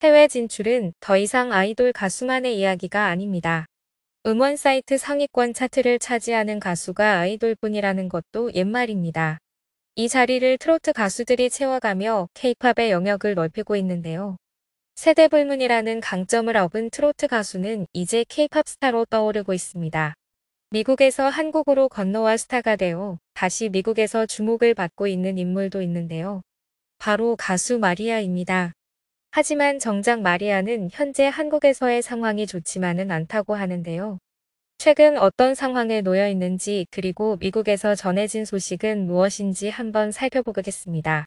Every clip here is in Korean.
해외 진출은 더 이상 아이돌 가수만의 이야기가 아닙니다. 음원 사이트 상위권 차트를 차지하는 가수가 아이돌뿐이라는 것도 옛말입니다. 이 자리를 트로트 가수들이 채워가며 케이팝의 영역을 넓히고 있는데요. 세대 불문이라는 강점을 업은 트로트 가수는 이제 케이팝 스타로 떠오르고 있습니다. 미국에서 한국으로 건너와 스타가 되어 다시 미국에서 주목을 받고 있는 인물도 있는데요. 바로 가수 마리아입니다. 하지만 정작 마리아는 현재 한국에서의 상황이 좋지만은 않다고 하는데요. 최근 어떤 상황에 놓여 있는지 그리고 미국에서 전해진 소식은 무엇인지 한번 살펴보겠습니다.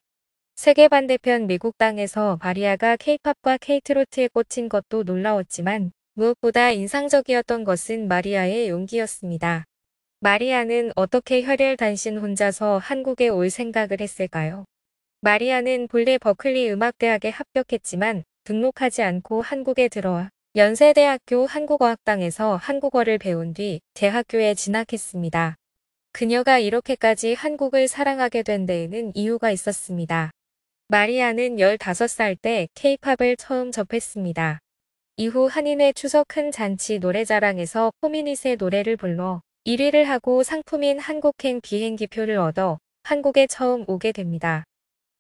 세계 반대편 미국 땅에서 마리아가 케이팝과 케이트로트에 꽂힌 것도 놀라웠지만 무엇보다 인상적이었던 것은 마리아의 용기였습니다. 마리아는 어떻게 혈혈단신 혼자서 한국에 올 생각을 했을까요? 마리아는 본래 버클리 음악대학에 합격했지만 등록하지 않고 한국에 들어와 연세대학교 한국어학당에서 한국어를 배운 뒤 대학교에 진학했습니다. 그녀가 이렇게까지 한국을 사랑하게 된 데에는 이유가 있었습니다. 마리아는 15살 때 케이팝을 처음 접했습니다. 이후 한인회 추석 큰 잔치 노래자랑에서 포미닛의 노래를 불러 1위를 하고 상품인 한국행 비행기표를 얻어 한국에 처음 오게 됩니다.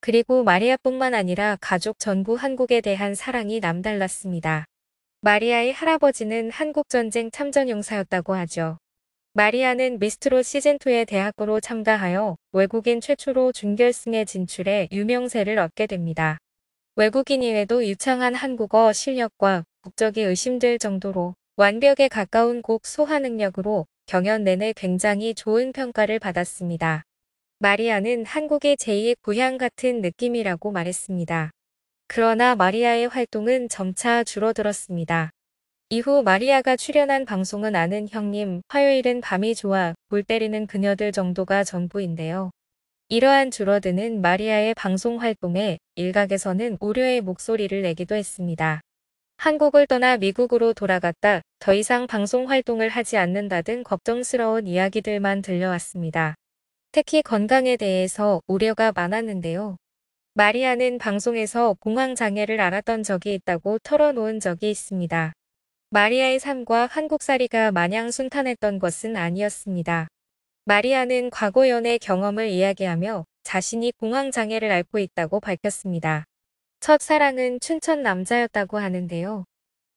그리고 마리아뿐만 아니라 가족 전부 한국에 대한 사랑이 남달랐습니다. 마리아의 할아버지는 한국전쟁 참전용사였다고 하죠. 마리아는 미스트롯 시즌2의 대학으로 참가하여 외국인 최초로 준결승에 진출해 유명세를 얻게 됩니다. 외국인 이외도 에 유창한 한국어 실력과 국적이 의심될 정도로 완벽에 가까운 곡 소화 능력으로 경연 내내 굉장히 좋은 평가를 받았습니다. 마리아는 한국의 제2의 고향 같은 느낌이라고 말했습니다. 그러나 마리아의 활동은 점차 줄어들었습니다. 이후 마리아가 출연한 방송은 아는 형님, 화요일은 밤이 좋아, 물 때리는 그녀들 정도가 전부인데요. 이러한 줄어드는 마리아의 방송 활동에 일각에서는 우려의 목소리를 내기도 했습니다. 한국을 떠나 미국으로 돌아갔다 더 이상 방송 활동을 하지 않는다 등 걱정스러운 이야기들만 들려왔습니다. 특히 건강에 대해서 우려가 많았는데요. 마리아는 방송에서 공황장애를 앓았던 적이 있다고 털어놓은 적이 있습니다. 마리아의 삶과 한국살이가 마냥 순탄했던 것은 아니었습니다. 마리아는 과거 연애 경험을 이야기하며 자신이 공황장애를 앓고 있다고 밝혔습니다. 첫사랑은 춘천 남자였다고 하는데요.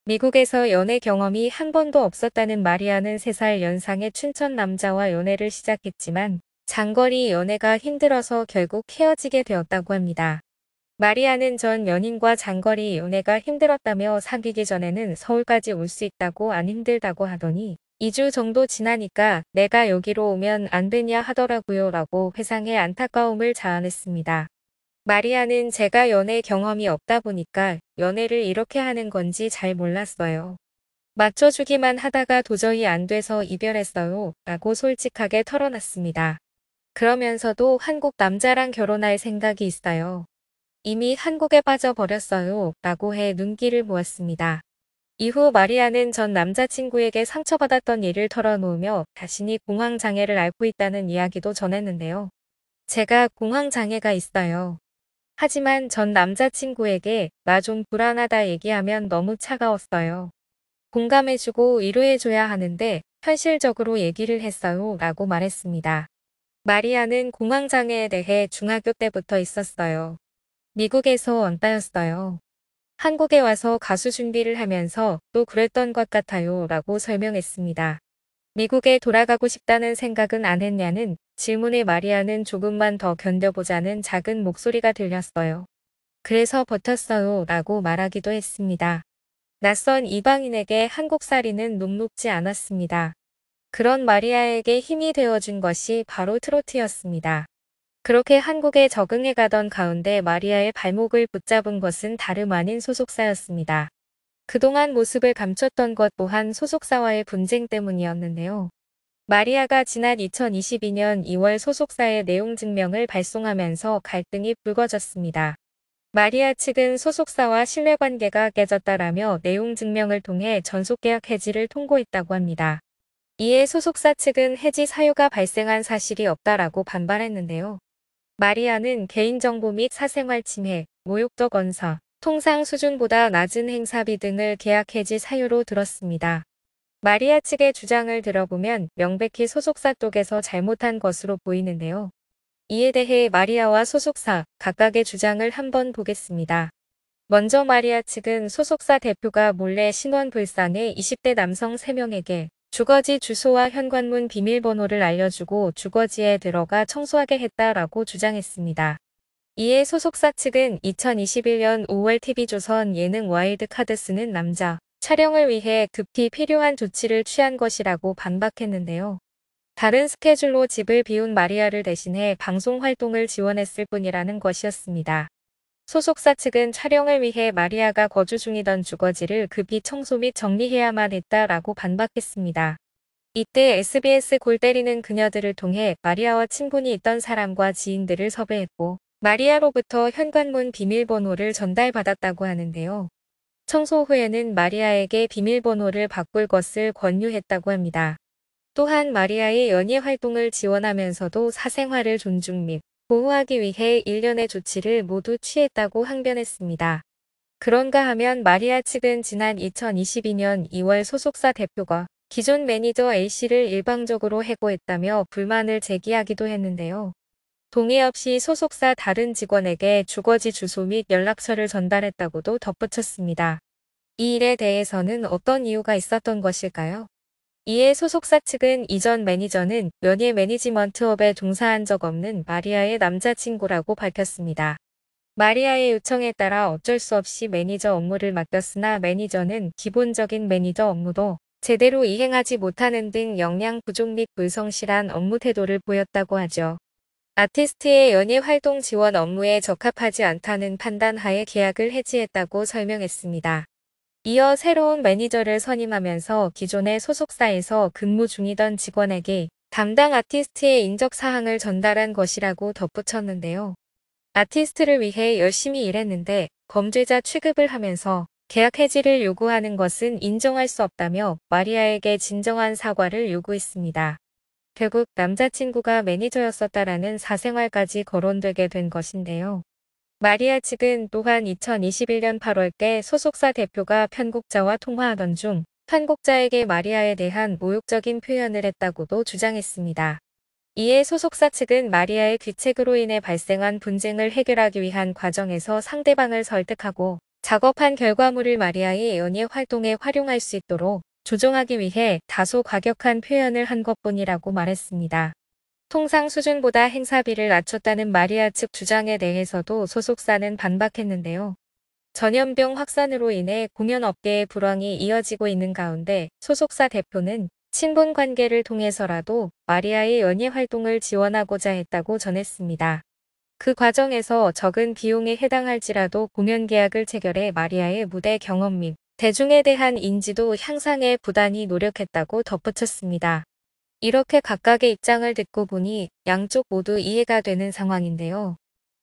미국에서 연애 경험이 한 번도 없었다는 마리아는 3살 연상의 춘천 남자와 연애를 시작했지만 장거리 연애가 힘들어서 결국 헤어지게 되었다고 합니다. 마리아는 전 연인과 장거리 연애가 힘들었다며 사귀기 전에는 서울까지 올 수 있다고 안 힘들다고 하더니 2주 정도 지나니까 내가 여기로 오면 안 되냐 하더라고요 라고 회상의 안타까움을 자아냈습니다. 마리아는 제가 연애 경험이 없다 보니까 연애를 이렇게 하는 건지 잘 몰랐어요. 맞춰주기만 하다가 도저히 안 돼서 이별했어요 라고 솔직하게 털어놨습니다. 그러면서도 한국 남자랑 결혼할 생각이 있어요. 이미 한국에 빠져버렸어요. 라고 해 눈길을 모았습니다. 이후 마리아는 전 남자친구에게 상처받았던 일을 털어놓으며 자신이 공황장애를 앓고 있다는 이야기도 전했는데요. 제가 공황장애가 있어요. 하지만 전 남자친구에게 나 좀 불안하다 얘기하면 너무 차가웠어요. 공감해주고 위로해줘야 하는데 현실적으로 얘기를 했어요 라고 말했습니다. 마리아는 공황장애에 대해 중학교 때부터 있었어요. 미국에서 원따였어요. 한국에 와서 가수 준비를 하면서 또 그랬던 것 같아요 라고 설명했습니다. 미국에 돌아가고 싶다는 생각은 안 했냐는 질문에 마리아는 조금만 더 견뎌보자는 작은 목소리가 들렸어요. 그래서 버텼어요 라고 말하기도 했습니다. 낯선 이방인에게 한국살이는 녹록지 않았습니다. 그런 마리아에게 힘이 되어준 것이 바로 트로트였습니다. 그렇게 한국에 적응해가던 가운데 마리아의 발목을 붙잡은 것은 다름 아닌 소속사였습니다. 그동안 모습을 감췄던 것 또한 소속사와의 분쟁 때문이었는데요. 마리아가 지난 2022년 2월 소속사의 내용 증명을 발송하면서 갈등이 불거졌습니다. 마리아 측은 소속사와 신뢰관계가 깨졌다라며 내용 증명을 통해 전속계약 해지를 통고했다고 합니다. 이에 소속사 측은 해지 사유가 발생한 사실이 없다라고 반발했는데요. 마리아는 개인정보 및 사생활 침해, 모욕적 언사, 통상 수준보다 낮은 행사비 등을 계약 해지 사유로 들었습니다. 마리아 측의 주장을 들어보면 명백히 소속사 쪽에서 잘못한 것으로 보이는데요. 이에 대해 마리아와 소속사 각각의 주장을 한번 보겠습니다. 먼저 마리아 측은 소속사 대표가 몰래 신원 불상의 20대 남성 3명에게 주거지 주소와 현관문 비밀번호를 알려주고 주거지에 들어가 청소하게 했다라고 주장했습니다. 이에 소속사 측은 2021년 5월 TV조선 예능 와일드카드 쓰는 남자 촬영을 위해 급히 필요한 조치를 취한 것이라고 반박했는데요. 다른 스케줄로 집을 비운 마리아를 대신해 방송 활동을 지원했을 뿐이라는 것이었습니다. 소속사 측은 촬영을 위해 마리아가 거주 중이던 주거지를 급히 청소 및 정리해야만 했다라고 반박했습니다. 이때 SBS 골 때리는 그녀들을 통해 마리아와 친분이 있던 사람과 지인들을 섭외했고 마리아로부터 현관문 비밀번호를 전달받았다고 하는데요. 청소 후에는 마리아에게 비밀번호를 바꿀 것을 권유했다고 합니다. 또한 마리아의 연예 활동을 지원하면서도 사생활을 존중 및 보호하기 위해 일련의 조치를 모두 취했다고 항변했습니다. 그런가 하면 마리아 측은 지난 2022년 2월 소속사 대표가 기존 매니저 A씨를 일방적으로 해고했다며 불만을 제기하기도 했는데요. 동의 없이 소속사 다른 직원에게 주거지 주소 및 연락처를 전달했다고도 덧붙였습니다. 이 일에 대해서는 어떤 이유가 있었던 것일까요? 이에 소속사 측은 이전 매니저는 연예 매니지먼트업에 종사한 적 없는 마리아의 남자친구라고 밝혔습니다. 마리아의 요청에 따라 어쩔 수 없이 매니저 업무를 맡겼으나 매니저는 기본적인 매니저 업무도 제대로 이행하지 못하는 등 역량 부족 및 불성실한 업무 태도를 보였다고 하죠. 아티스트의 연예 활동 지원 업무에 적합하지 않다는 판단하에 계약을 해지했다고 설명했습니다. 이어 새로운 매니저를 선임하면서 기존의 소속사에서 근무 중이던 직원에게 담당 아티스트의 인적 사항을 전달한 것이라고 덧붙였는데요. 아티스트를 위해 열심히 일했는데 범죄자 취급을 하면서 계약 해지를 요구하는 것은 인정할 수 없다며 마리아에게 진정한 사과를 요구했습니다. 결국 남자친구가 매니저였었다라는 사생활까지 거론되게 된 것인데요. 마리아 측은 또한 2021년 8월께 소속사 대표가 편곡자와 통화하던 중 편곡자에게 마리아에 대한 모욕적인 표현을 했다고도 주장했습니다. 이에 소속사 측은 마리아의 귀책으로 인해 발생한 분쟁을 해결하기 위한 과정에서 상대방을 설득하고 작업한 결과물을 마리아의 연예 활동에 활용할 수 있도록 조정하기 위해 다소 과격한 표현을 한 것뿐이라고 말했습니다. 통상 수준보다 행사비를 낮췄다는 마리아 측 주장에 대해서도 소속사는 반박했는데요. 전염병 확산으로 인해 공연업계의 불황이 이어지고 있는 가운데 소속사 대표는 친분 관계를 통해서라도 마리아의 연예 활동을 지원하고자 했다고 전했습니다. 그 과정에서 적은 비용에 해당할지라도 공연 계약을 체결해 마리아의 무대 경험 및 대중에 대한 인지도 향상에 부단히 노력했다고 덧붙였습니다. 이렇게 각각의 입장을 듣고 보니 양쪽 모두 이해가 되는 상황인데요.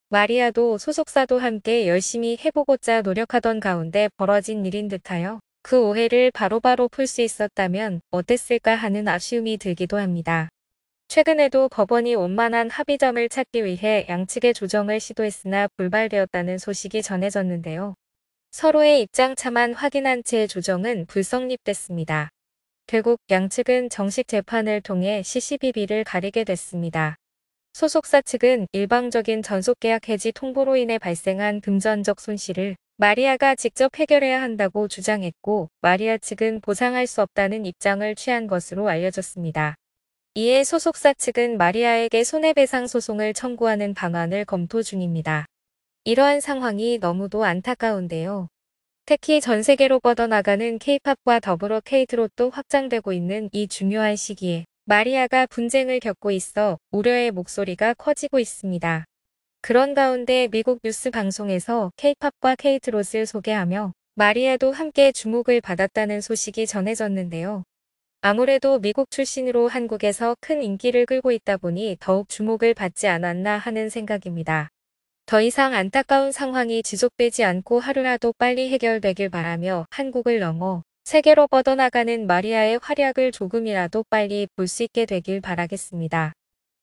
마리아도 소속사도 함께 열심히 해보고자 노력하던 가운데 벌어진 일인 듯하여 그 오해를 바로바로 풀 수 있었다면 어땠을까 하는 아쉬움이 들기도 합니다. 최근에도 법원이 원만한 합의점을 찾기 위해 양측의 조정을 시도했으나 불발되었다는 소식이 전해졌는데요. 서로의 입장차만 확인한 채 조정은 불성립됐습니다. 결국 양측은 정식 재판을 통해 CCBB를 가리게 됐습니다. 소속사 측은 일방적인 전속계약 해지 통보로 인해 발생한 금전적 손실을 마리아가 직접 해결해야 한다고 주장했고 마리아 측은 보상할 수 없다는 입장을 취한 것으로 알려졌습니다. 이에 소속사 측은 마리아에게 손해배상 소송을 청구하는 방안을 검토 중입니다. 이러한 상황이 너무도 안타까운데요. 특히 전 세계로 뻗어나가는 케이팝과 더불어 케이트롯도 확장되고 있는 이 중요한 시기에 마리아가 분쟁을 겪고 있어 우려의 목소리가 커지고 있습니다. 그런 가운데 미국 뉴스 방송에서 케이팝과 케이트롯을 소개하며 마리아도 함께 주목을 받았다는 소식이 전해졌는데요. 아무래도 미국 출신으로 한국에서 큰 인기를 끌고 있다 보니 더욱 주목을 받지 않았나 하는 생각입니다. 더 이상 안타까운 상황이 지속되지 않고 하루라도 빨리 해결되길 바라며 한국을 넘어 세계로 뻗어나가는 마리아의 활약을 조금이라도 빨리 볼 수 있게 되길 바라겠습니다.